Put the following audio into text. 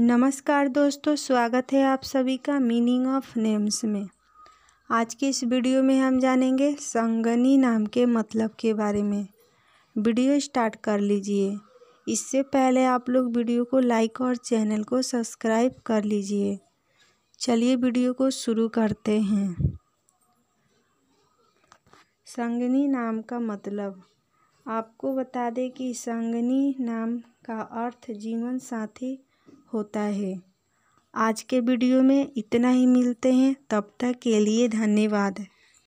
नमस्कार दोस्तों स्वागत है आप सभी का मीनिंग ऑफ नेम्स में आज के इस वीडियो में हम जानेंगे संगनी नाम के मतलब के बारे में वीडियो स्टार्ट कर लीजिए इससे पहले आप लोग वीडियो को लाइक और चैनल को सब्सक्राइब कर लीजिए चलिए वीडियो को शुरू करते हैं संगनी नाम का मतलब आपको बता दें कि संगनी नाम का अर्थ जीवन साथी होता है आज के वीडियो में इतना ही मिलते हैं तब तक के लिए धन्यवाद